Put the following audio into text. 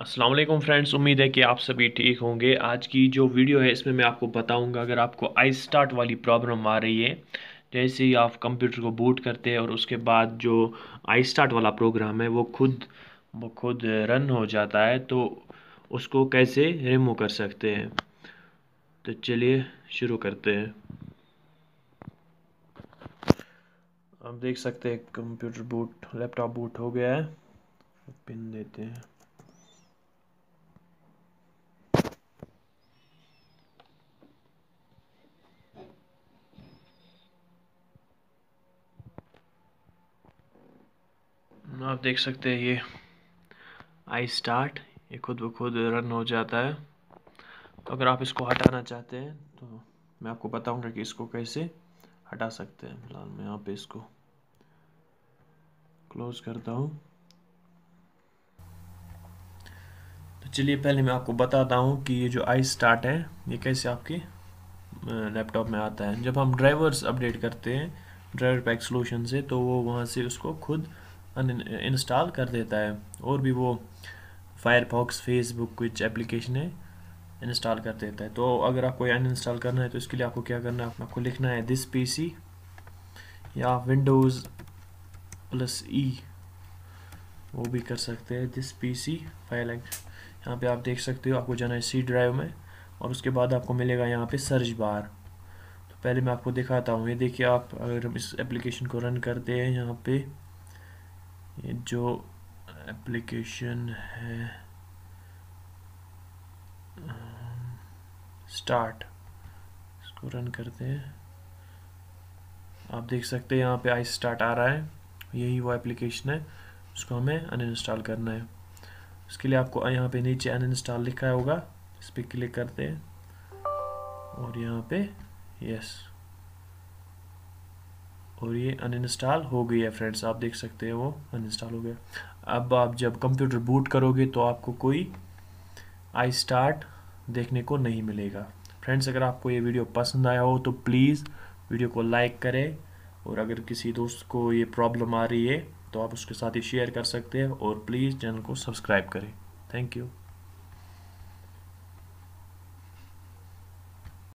अस्सलाम वालेकुम फ्रेंड्स उम्मीद है कि आप सभी ठीक होंगे आज की जो वीडियो है इसमें मैं आपको बताऊंगा अगर आपको आई स्टार्ट वाली प्रॉब्लम आ रही है जैसे ही आप कंप्यूटर को बूट करते हैं और उसके बाद जो आई स्टार्ट वाला प्रोग्राम है वो खुद वो खुद रन हो जाता है तो उसको कैसे रिमूव कर सकते हैं तो चलिए शुरू करते हैं आप देख सकते हैं कंप्यूटर बूट लैपटॉप बूट हो गया है पिन देते हैं आप देख सकते हैं ये आई स्टार्ट ये खुद ब खुद रन हो जाता है तो अगर आप इसको हटाना चाहते हैं तो मैं आपको बताऊंगा कि इसको कैसे हटा सकते हैं फिलहाल मैं यहाँ पे इसको क्लोज करता हूँ तो चलिए पहले मैं आपको बताता हूँ कि ये जो आई स्टार्ट है ये कैसे आपके लैपटॉप में आता है जब हम ड्राइवर्स अपडेट करते हैं ड्राइवर पैक सोल्यूशन से तो वो वहाँ से उसको खुद इंस्टॉल कर देता है और भी वो फायरफॉक्स फेसबुक कुछ एप्लीकेशन है इंस्टॉल कर देता है तो अगर आपको अन इंस्टॉल करना है तो इसके लिए आपको क्या करना है आपको लिखना है दिस पी या विंडोज़ प्लस ई वो भी कर सकते हैं दिस पी सी फाइल यहाँ पे आप देख सकते हो आपको जाना है सी ड्राइव में और उसके बाद आपको मिलेगा यहाँ पे सर्च बार तो पहले मैं आपको दिखाता हूँ ये देखिए आप अगर हम इस एप्लीकेशन को रन करते हैं यहाँ पे ये जो एप्लीकेशन है स्टार्ट um, इसको रन करते हैं आप देख सकते हैं यहाँ पे आई स्टार्ट आ रहा है यही वो एप्लीकेशन है उसको हमें अनइंस्टॉल करना है उसके लिए आपको यहाँ पे नीचे अनइंस्टॉल लिखा होगा इस पर क्लिक करते हैं और यहाँ पे यस और ये अनइंस्टॉल हो गई है फ्रेंड्स आप देख सकते हैं वो अनइंस्टॉल हो गया अब आप जब कंप्यूटर बूट करोगे तो आपको कोई आई स्टार्ट देखने को नहीं मिलेगा फ्रेंड्स अगर आपको ये वीडियो पसंद आया हो तो प्लीज़ वीडियो को लाइक करें और अगर किसी दोस्त को ये प्रॉब्लम आ रही है तो आप उसके साथ ही शेयर कर सकते हैं और प्लीज़ चैनल को सब्सक्राइब करें थैंक यू